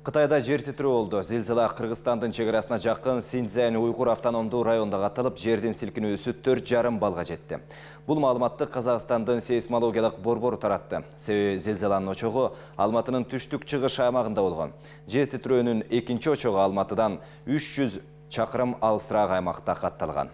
Қытайда жер тетіру олды. Зелзіла Қырғыстандың шекарасына жақын Синдзайны ұйғыр автономды районда талып жерден сілкіні төрт жарым балға жетті. Бұл малыматты Қазақстандың сейсмологиялық бор таратты. Сөйі зілзаланың очоғы Алматының түштік чығы шаймағында олған. Жер тетіруінің екінші очоғы Алматыдан 300 шақырым алысырақ аймақта қатталған.